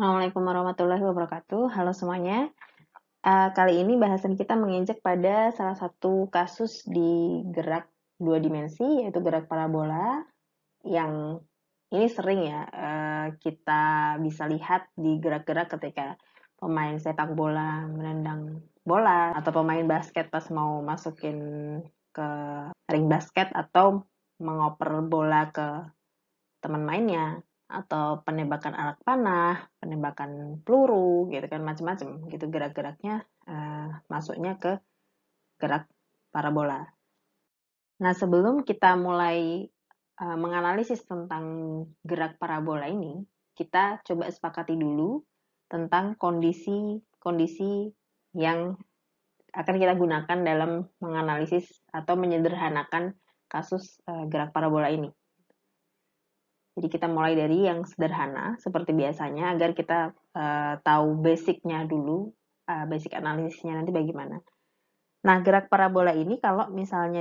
Assalamualaikum warahmatullahi wabarakatuh. Halo semuanya. Uh, kali ini bahasan kita menginjak pada salah satu kasus di gerak dua dimensi, yaitu gerak parabola, yang ini sering ya uh, kita bisa lihat di gerak-gerak ketika pemain sepak bola menendang bola atau pemain basket pas mau masukin ke ring basket atau mengoper bola ke teman mainnya atau penembakan alat panah, penembakan peluru, gitu kan macam-macam. Gitu gerak-geraknya uh, masuknya ke gerak parabola. Nah, sebelum kita mulai uh, menganalisis tentang gerak parabola ini, kita coba sepakati dulu tentang kondisi-kondisi yang akan kita gunakan dalam menganalisis atau menyederhanakan kasus uh, gerak parabola ini. Jadi kita mulai dari yang sederhana seperti biasanya agar kita uh, tahu basicnya dulu, uh, basic analisisnya nanti bagaimana. Nah gerak parabola ini kalau misalnya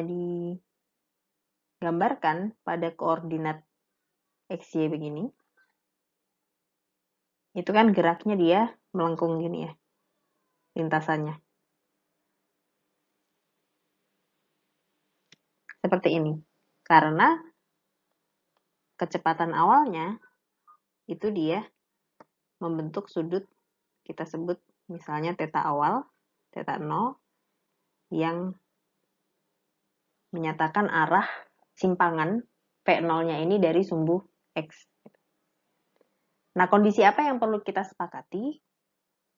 digambarkan pada koordinat x y begini, itu kan geraknya dia melengkung gini ya, lintasannya. Seperti ini. Karena kecepatan awalnya itu dia membentuk sudut kita sebut misalnya teta awal, teta 0 yang menyatakan arah simpangan P0-nya ini dari sumbu X. Nah, kondisi apa yang perlu kita sepakati?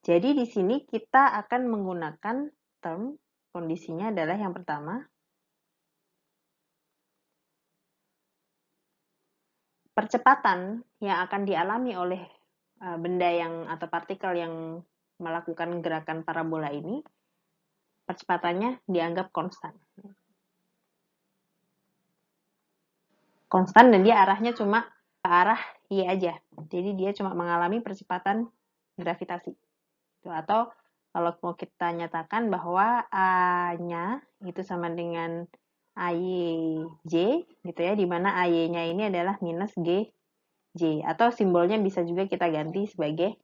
Jadi di sini kita akan menggunakan term kondisinya adalah yang pertama percepatan yang akan dialami oleh eh, benda yang atau partikel yang melakukan gerakan parabola ini percepatannya dianggap konstan. Konstan dan dia arahnya cuma ke arah y aja. Jadi dia cuma mengalami percepatan gravitasi. Atau kalau mau kita nyatakan bahwa A-nya itu sama dengan AYJ gitu ya, dimana mana AY-nya ini adalah minus gj atau simbolnya bisa juga kita ganti sebagai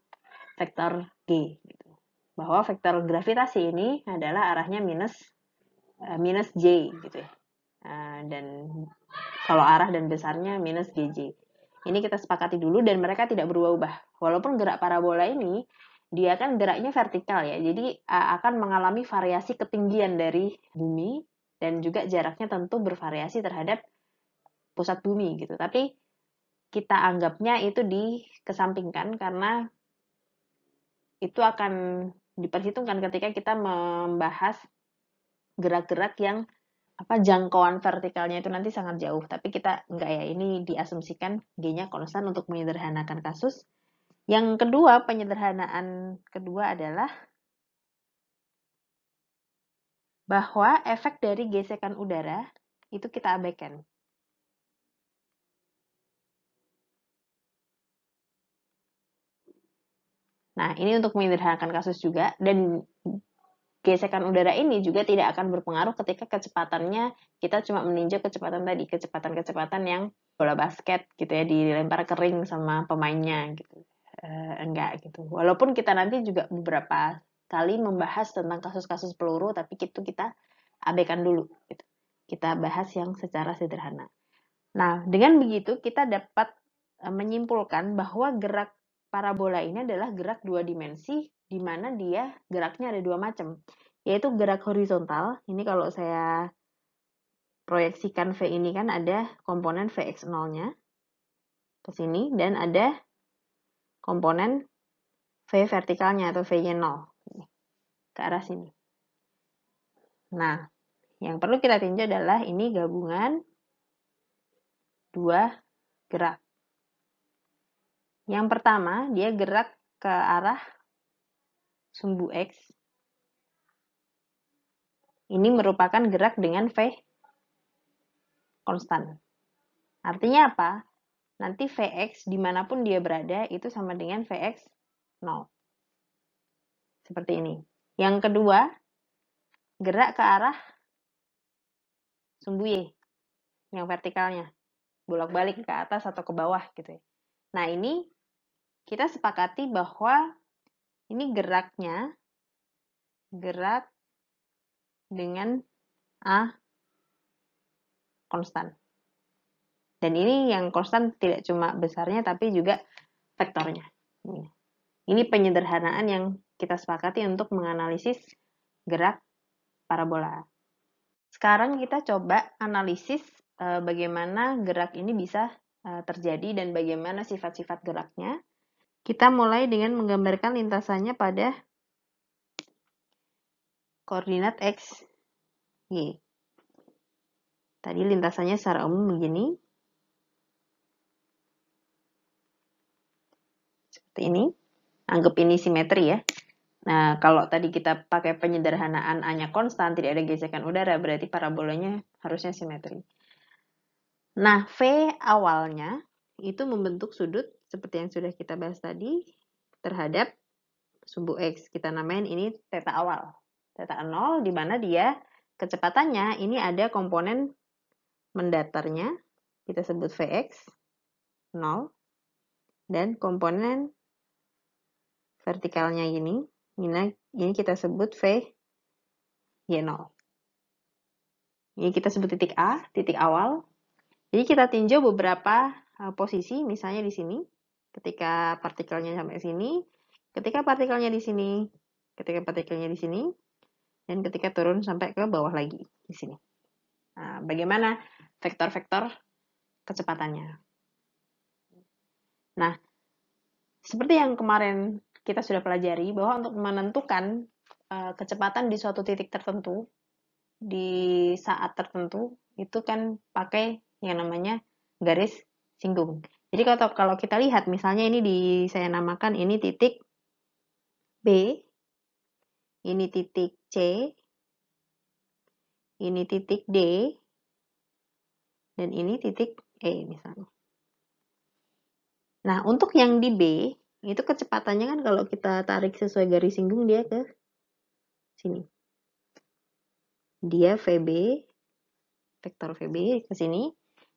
vektor G gitu. Bahwa vektor gravitasi ini adalah arahnya minus uh, minus J gitu ya. Uh, dan kalau arah dan besarnya minus GJ. Ini kita sepakati dulu dan mereka tidak berubah-ubah. Walaupun gerak parabola ini dia kan geraknya vertikal ya. Jadi akan mengalami variasi ketinggian dari bumi dan juga jaraknya tentu bervariasi terhadap pusat bumi gitu. Tapi kita anggapnya itu dikesampingkan karena itu akan diperhitungkan ketika kita membahas gerak-gerak yang apa jangkauan vertikalnya itu nanti sangat jauh tapi kita enggak ya ini diasumsikan g-nya konstan untuk menyederhanakan kasus yang kedua penyederhanaan kedua adalah bahwa efek dari gesekan udara itu kita abaikan. Nah, ini untuk menyederhanakan kasus juga, dan gesekan udara ini juga tidak akan berpengaruh ketika kecepatannya kita cuma meninjau kecepatan tadi, kecepatan-kecepatan yang bola basket gitu ya, dilempar kering sama pemainnya gitu. Uh, enggak gitu. Walaupun kita nanti juga beberapa kali membahas tentang kasus-kasus peluru, tapi itu kita abaikan dulu. Gitu. Kita bahas yang secara sederhana. Nah, dengan begitu kita dapat eh, menyimpulkan bahwa gerak parabola ini adalah gerak dua dimensi, di mana dia geraknya ada dua macam, yaitu gerak horizontal. Ini kalau saya proyeksikan V ini kan ada komponen Vx0-nya ke sini, dan ada komponen V vertikalnya atau vy 0 ke arah sini. Nah, yang perlu kita tinjau adalah ini gabungan dua gerak. Yang pertama, dia gerak ke arah sumbu X. Ini merupakan gerak dengan V konstan. Artinya apa? Nanti Vx dimanapun dia berada itu sama dengan Vx 0. Seperti ini. Yang kedua, gerak ke arah sumbu y yang vertikalnya. Bolak-balik hmm. ke atas atau ke bawah gitu ya. Nah, ini kita sepakati bahwa ini geraknya gerak dengan A konstan. Dan ini yang konstan tidak cuma besarnya tapi juga vektornya. Ini penyederhanaan yang kita sepakati untuk menganalisis gerak parabola. Sekarang kita coba analisis eh, bagaimana gerak ini bisa eh, terjadi dan bagaimana sifat-sifat geraknya. Kita mulai dengan menggambarkan lintasannya pada koordinat X, Y. Tadi lintasannya secara umum begini, seperti ini. Anggap ini simetri ya. Nah, kalau tadi kita pakai penyederhanaan A-nya konstan, tidak ada gesekan udara, berarti parabolanya harusnya simetri. Nah, V awalnya itu membentuk sudut seperti yang sudah kita bahas tadi terhadap sumbu X. Kita namain ini theta awal. Theta 0 di mana dia kecepatannya ini ada komponen mendatarnya kita sebut Vx 0 dan komponen vertikalnya ini ini kita sebut V Y0. Ya, Ini kita sebut titik A, titik awal. Jadi kita tinjau beberapa eh, posisi, misalnya di sini. Ketika partikelnya sampai sini, ketika partikelnya di sini, ketika partikelnya di sini, dan ketika turun sampai ke bawah lagi di sini. Nah, bagaimana vektor-vektor kecepatannya? Nah, seperti yang kemarin kita sudah pelajari bahwa untuk menentukan uh, kecepatan di suatu titik tertentu di saat tertentu itu kan pakai yang namanya garis singgung. Jadi kalau kalau kita lihat misalnya ini di saya namakan ini titik B, ini titik C, ini titik D, dan ini titik E misalnya. Nah, untuk yang di B, itu kecepatannya kan kalau kita tarik sesuai garis singgung dia ke sini. Dia VB, vektor VB ke sini,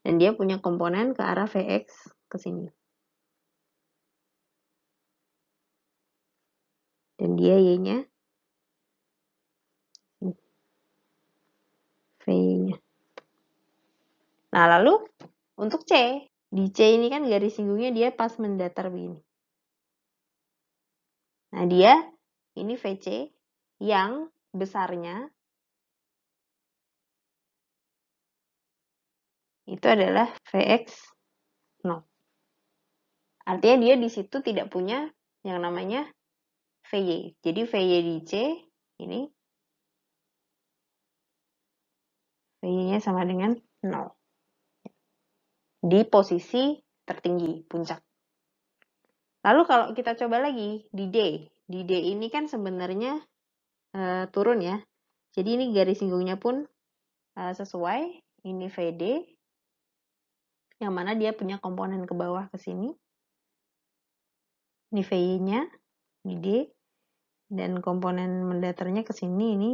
dan dia punya komponen ke arah VX ke sini. Dan dia Y-nya V-nya. Nah, lalu untuk C, di C ini kan garis singgungnya dia pas mendatar begini. Nah, dia ini VC yang besarnya itu adalah VX0. Artinya dia di situ tidak punya yang namanya VY. Jadi VY di C ini VY-nya sama dengan 0. Di posisi tertinggi, puncak. Lalu kalau kita coba lagi di D, di D ini kan sebenarnya e, turun ya. Jadi ini garis singgungnya pun e, sesuai, ini VD, yang mana dia punya komponen ke bawah ke sini. Ini VY-nya, ini D, dan komponen mendatarnya ke sini ini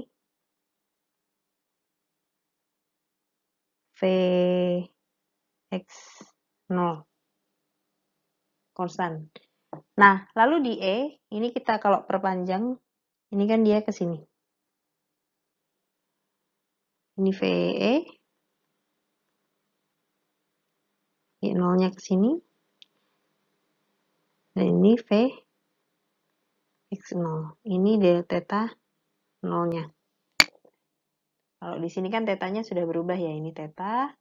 VX0 konstan. Nah, lalu di E, ini kita kalau perpanjang, ini kan dia ke sini. Ini VE, ini nolnya ke sini, dan ini V X0. Ini delta theta nolnya. Kalau di sini kan tetanya sudah berubah ya, ini teta,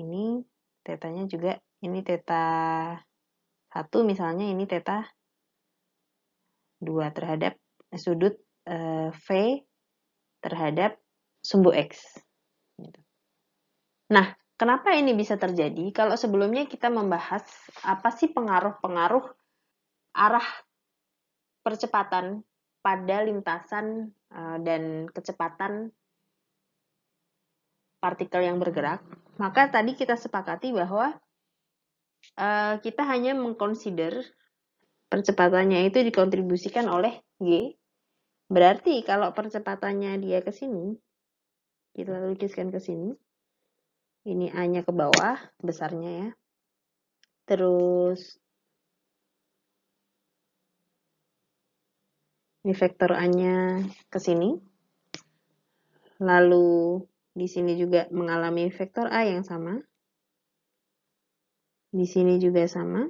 ini tetanya juga, ini teta satu misalnya ini teta 2 terhadap sudut eh, V terhadap sumbu X. Gitu. Nah, kenapa ini bisa terjadi? Kalau sebelumnya kita membahas apa sih pengaruh-pengaruh arah percepatan pada lintasan eh, dan kecepatan partikel yang bergerak, maka tadi kita sepakati bahwa Eh, kita hanya mengconsider percepatannya itu dikontribusikan oleh G. Berarti kalau percepatannya dia ke sini, kita lukiskan ke sini. Ini A-nya ke bawah, besarnya ya. Terus ini vektor A-nya ke sini. Lalu di sini juga mengalami vektor A yang sama. Di sini juga sama.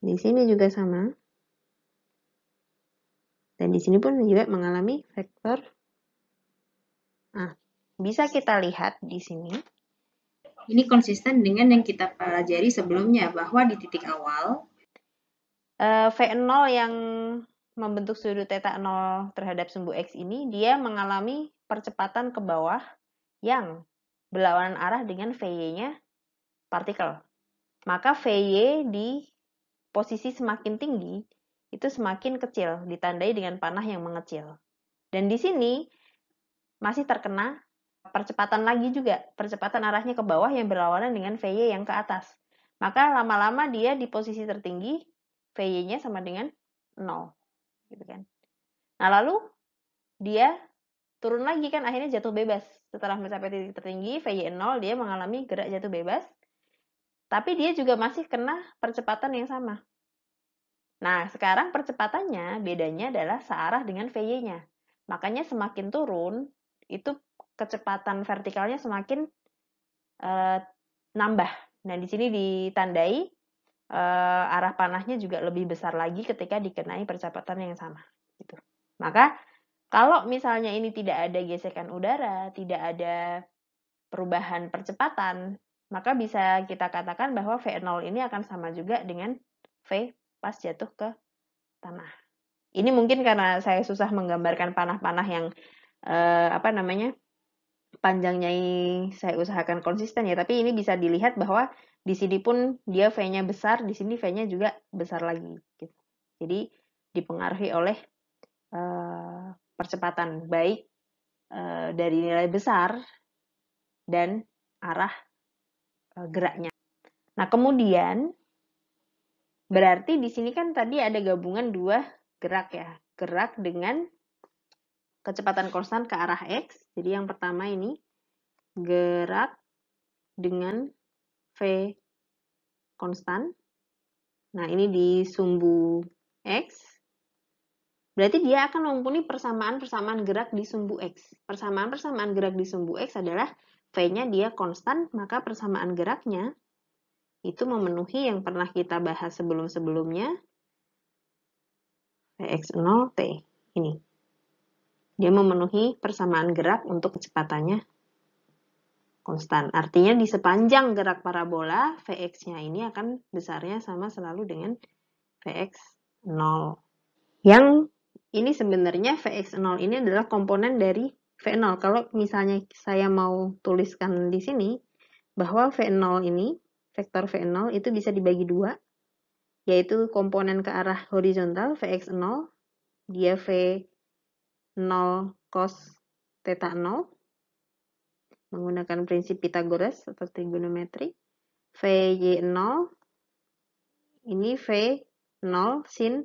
Di sini juga sama. Dan di sini pun juga mengalami vektor. Nah, bisa kita lihat di sini. Ini konsisten dengan yang kita pelajari sebelumnya bahwa di titik awal eh, V0 yang membentuk sudut theta 0 terhadap sumbu X ini dia mengalami percepatan ke bawah yang berlawanan arah dengan VY-nya partikel. Maka VY di posisi semakin tinggi itu semakin kecil, ditandai dengan panah yang mengecil. Dan di sini masih terkena percepatan lagi juga, percepatan arahnya ke bawah yang berlawanan dengan VY yang ke atas. Maka lama-lama dia di posisi tertinggi, VY-nya sama dengan 0. Gitu kan. Nah, lalu dia turun lagi kan akhirnya jatuh bebas. Setelah mencapai titik tertinggi, VY 0, dia mengalami gerak jatuh bebas. Tapi dia juga masih kena percepatan yang sama. Nah, sekarang percepatannya bedanya adalah searah dengan VY-nya. Makanya semakin turun, itu kecepatan vertikalnya semakin uh, nambah. Nah, di sini ditandai uh, arah panahnya juga lebih besar lagi ketika dikenai percepatan yang sama. Gitu. Maka kalau misalnya ini tidak ada gesekan udara, tidak ada perubahan percepatan, maka bisa kita katakan bahwa V0 ini akan sama juga dengan V pas jatuh ke tanah. Ini mungkin karena saya susah menggambarkan panah-panah yang eh, apa namanya panjangnya saya usahakan konsisten ya. Tapi ini bisa dilihat bahwa di sini pun dia V-nya besar, di sini V-nya juga besar lagi. Gitu. Jadi dipengaruhi oleh eh, percepatan baik eh, dari nilai besar dan arah Eh, geraknya. Nah, kemudian berarti di sini kan tadi ada gabungan dua gerak ya. Gerak dengan kecepatan konstan ke arah X. Jadi yang pertama ini gerak dengan V konstan. Nah, ini di sumbu X. Berarti dia akan mempunyai persamaan-persamaan gerak di sumbu X. Persamaan-persamaan gerak di sumbu X adalah V-nya dia konstan, maka persamaan geraknya itu memenuhi yang pernah kita bahas sebelum-sebelumnya, Vx0T. Ini. Dia memenuhi persamaan gerak untuk kecepatannya konstan. Artinya di sepanjang gerak parabola, Vx-nya ini akan besarnya sama selalu dengan Vx0. Yang ini sebenarnya Vx0 ini adalah komponen dari V0. Kalau misalnya saya mau tuliskan di sini, bahwa V0 ini, vektor V0 itu bisa dibagi dua, yaitu komponen ke arah horizontal Vx0, dia V0 cos theta 0, menggunakan prinsip Pythagoras atau trigonometri, VY0, ini V0 sin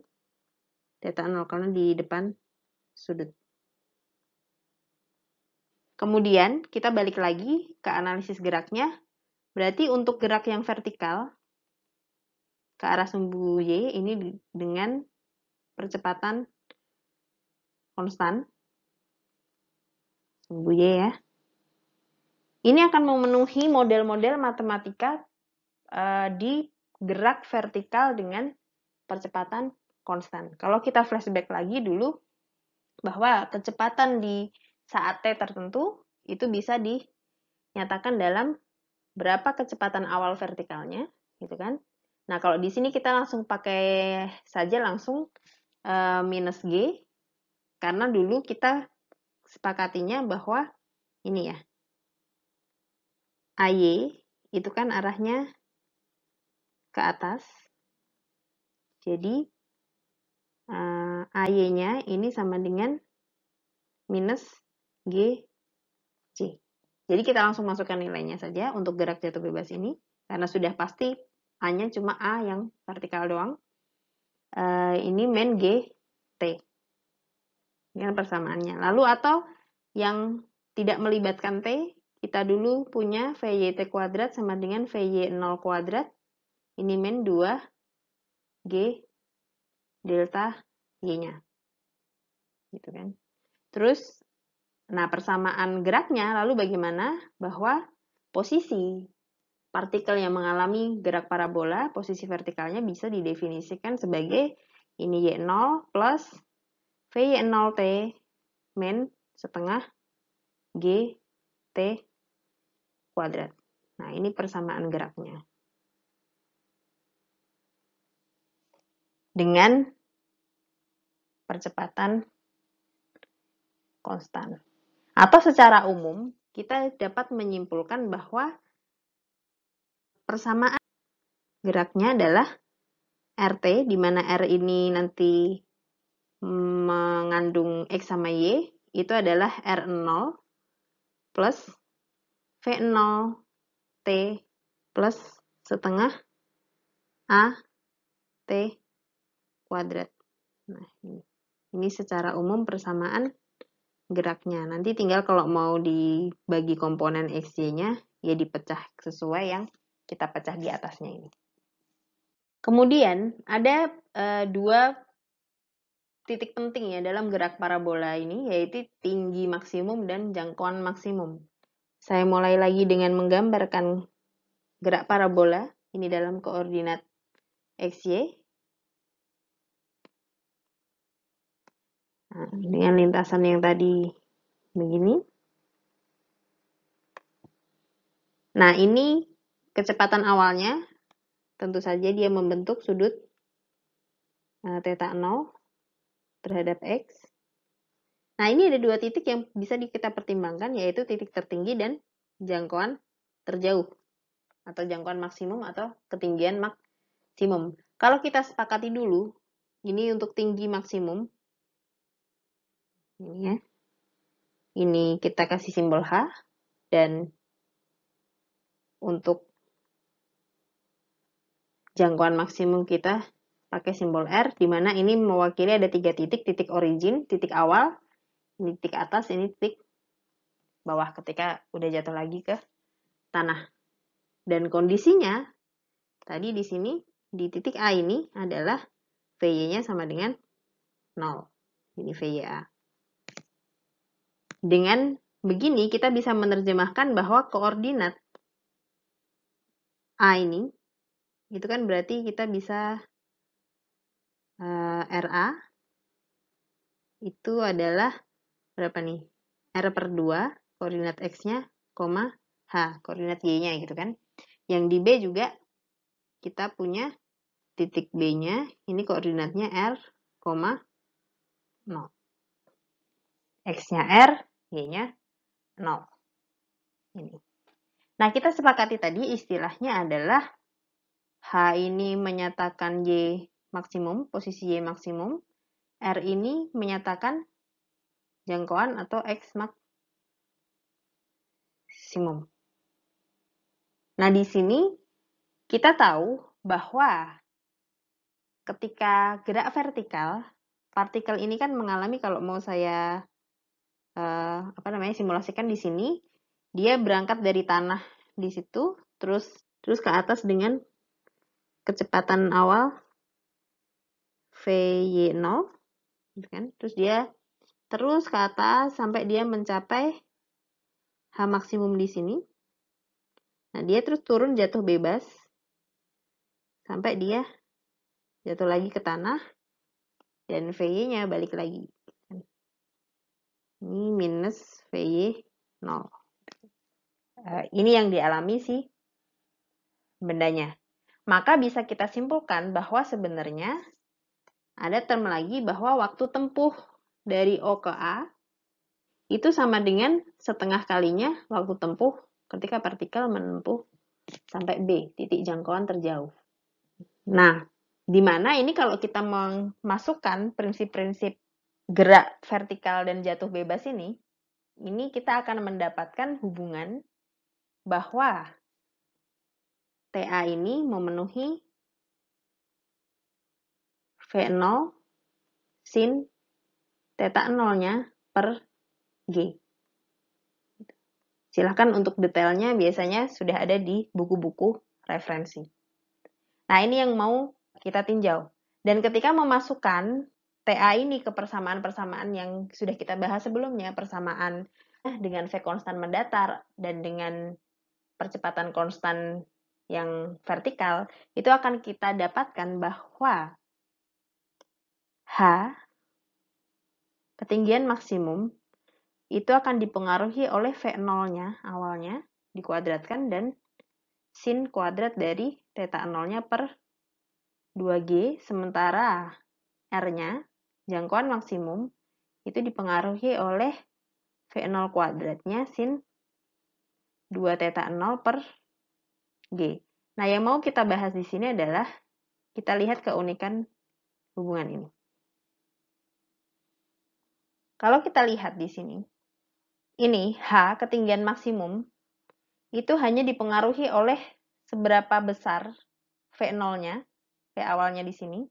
theta 0, karena di depan sudut. Kemudian kita balik lagi ke analisis geraknya. Berarti untuk gerak yang vertikal ke arah sumbu Y ini dengan percepatan konstan sumbu Y ya. Ini akan memenuhi model-model matematika eh, di gerak vertikal dengan percepatan konstan. Kalau kita flashback lagi dulu bahwa kecepatan di saat t tertentu itu bisa dinyatakan dalam berapa kecepatan awal vertikalnya, gitu kan? Nah, kalau di sini kita langsung pakai saja langsung e, minus G, karena dulu kita sepakatinya bahwa ini ya, AY itu kan arahnya ke atas. Jadi, e, eh, AY-nya ini sama dengan minus G, C. Jadi kita langsung masukkan nilainya saja untuk gerak jatuh bebas ini, karena sudah pasti hanya cuma A yang vertikal doang. E, ini main G, T. Ini kan persamaannya. Lalu atau yang tidak melibatkan T, kita dulu punya VYT kuadrat sama dengan VY0 kuadrat. Ini main 2 G delta Y-nya. Gitu kan. Terus Nah, persamaan geraknya lalu bagaimana? Bahwa posisi partikel yang mengalami gerak parabola, posisi vertikalnya bisa didefinisikan sebagai ini Y0 plus VY0T min setengah GT kuadrat. Nah, ini persamaan geraknya. Dengan percepatan konstan. Atau secara umum, kita dapat menyimpulkan bahwa persamaan geraknya adalah RT, di mana R ini nanti mengandung X sama Y, itu adalah R0 plus V0 T plus setengah A T kuadrat. Nah, ini, ini secara umum persamaan geraknya. Nanti tinggal kalau mau dibagi komponen XY-nya, ya dipecah sesuai yang kita pecah di atasnya ini. Kemudian ada e, dua titik penting ya dalam gerak parabola ini, yaitu tinggi maksimum dan jangkauan maksimum. Saya mulai lagi dengan menggambarkan gerak parabola, ini dalam koordinat XY. Nah, dengan lintasan yang tadi begini. Nah, ini kecepatan awalnya. Tentu saja dia membentuk sudut eh, theta 0 terhadap X. Nah, ini ada dua titik yang bisa kita pertimbangkan, yaitu titik tertinggi dan jangkauan terjauh, atau jangkauan maksimum atau ketinggian maksimum. Kalau kita sepakati dulu, ini untuk tinggi maksimum, ini ya. Ini kita kasih simbol H dan untuk jangkauan maksimum kita pakai simbol R, di mana ini mewakili ada tiga titik, titik origin, titik awal, ini titik atas, ini titik bawah ketika udah jatuh lagi ke tanah. Dan kondisinya, tadi di sini, di titik A ini adalah VY-nya sama dengan 0. Ini VYA. Dengan begini kita bisa menerjemahkan bahwa koordinat A ini itu kan berarti kita bisa uh, eh, RA itu adalah berapa nih? R per 2 koordinat X-nya, koma H koordinat Y-nya gitu kan. Yang di B juga kita punya titik B-nya, ini koordinatnya R, koma 0. X-nya R, Y-nya 0. Ini. Nah, kita sepakati tadi istilahnya adalah H ini menyatakan Y maksimum, posisi Y maksimum. R ini menyatakan jangkauan atau X maksimum. Nah, di sini kita tahu bahwa ketika gerak vertikal, partikel ini kan mengalami kalau mau saya uh, apa namanya simulasikan di sini dia berangkat dari tanah di situ terus terus ke atas dengan kecepatan awal VY0 gitu kan terus dia terus ke atas sampai dia mencapai H maksimum di sini nah dia terus turun jatuh bebas sampai dia jatuh lagi ke tanah dan VY-nya balik lagi ini minus VY 0 eh, ini yang dialami si bendanya maka bisa kita simpulkan bahwa sebenarnya ada term lagi bahwa waktu tempuh dari O ke A itu sama dengan setengah kalinya waktu tempuh ketika partikel menempuh sampai B, titik jangkauan terjauh. Nah, di mana ini kalau kita memasukkan prinsip-prinsip gerak vertikal dan jatuh bebas ini, ini kita akan mendapatkan hubungan bahwa TA ini memenuhi V0 sin theta 0-nya per G. Silahkan untuk detailnya biasanya sudah ada di buku-buku referensi. Nah ini yang mau kita tinjau. Dan ketika memasukkan TA ini ke persamaan-persamaan yang sudah kita bahas sebelumnya, persamaan eh, dengan V konstan mendatar dan dengan percepatan konstan yang vertikal, itu akan kita dapatkan bahwa H ketinggian maksimum itu akan dipengaruhi oleh V0-nya awalnya dikuadratkan dan sin kuadrat dari theta 0-nya per 2G, sementara R-nya jangkauan maksimum itu dipengaruhi oleh V0 kuadratnya sin 2 teta 0 per G. Nah, yang mau kita bahas di sini adalah kita lihat keunikan hubungan ini. Kalau kita lihat di sini, ini H ketinggian maksimum itu hanya dipengaruhi oleh seberapa besar V0-nya, V awalnya di sini.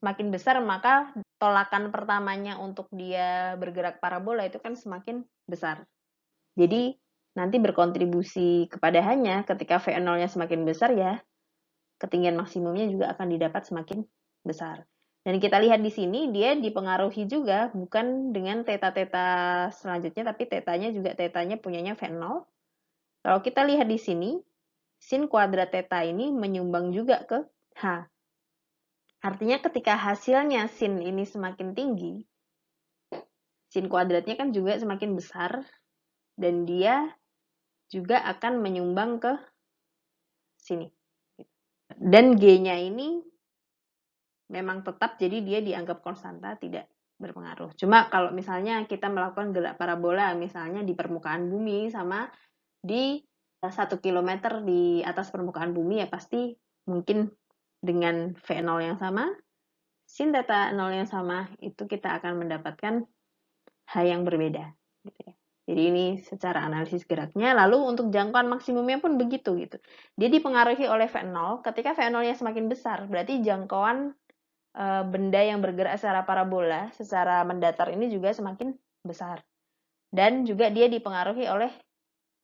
Semakin besar maka tolakan pertamanya untuk dia bergerak parabola itu kan semakin besar. Jadi nanti berkontribusi kepada hanya ketika V0-nya semakin besar ya, ketinggian maksimumnya juga akan didapat semakin besar. Dan kita lihat di sini dia dipengaruhi juga bukan dengan teta-teta selanjutnya tapi tetanya juga tetanya punyanya V0. Kalau kita lihat di sini sin kuadrat teta ini menyumbang juga ke H. Artinya ketika hasilnya sin ini semakin tinggi, sin kuadratnya kan juga semakin besar dan dia juga akan menyumbang ke sini. Dan G-nya ini memang tetap jadi dia dianggap konstanta tidak berpengaruh. Cuma kalau misalnya kita melakukan gerak parabola misalnya di permukaan bumi sama di satu kilometer di atas permukaan bumi ya pasti mungkin dengan V0 yang sama, sin theta 0 yang sama, itu kita akan mendapatkan H yang berbeda. Gitu ya. Jadi ini secara analisis geraknya, lalu untuk jangkauan maksimumnya pun begitu gitu. Dia dipengaruhi oleh V0, ketika V0-nya semakin besar, berarti jangkauan eh, benda yang bergerak secara parabola, secara mendatar ini juga semakin besar. Dan juga dia dipengaruhi oleh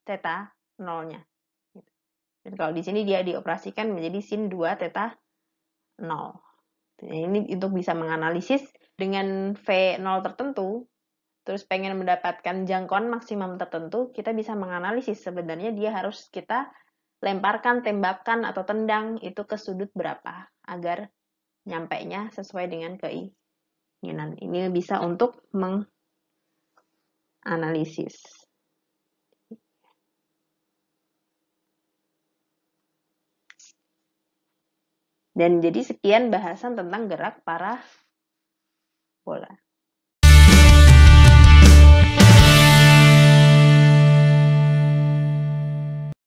teta 0-nya. Gitu. Dan kalau di sini dia dioperasikan menjadi sin 2 teta 0. ini untuk bisa menganalisis dengan V 0 tertentu, terus pengen mendapatkan jangkauan maksimum tertentu, kita bisa menganalisis sebenarnya dia harus kita lemparkan tembakan atau tendang itu ke sudut berapa agar nyampainya sesuai dengan keinginan. Ini bisa untuk menganalisis. Dan jadi sekian bahasan tentang gerak para bola.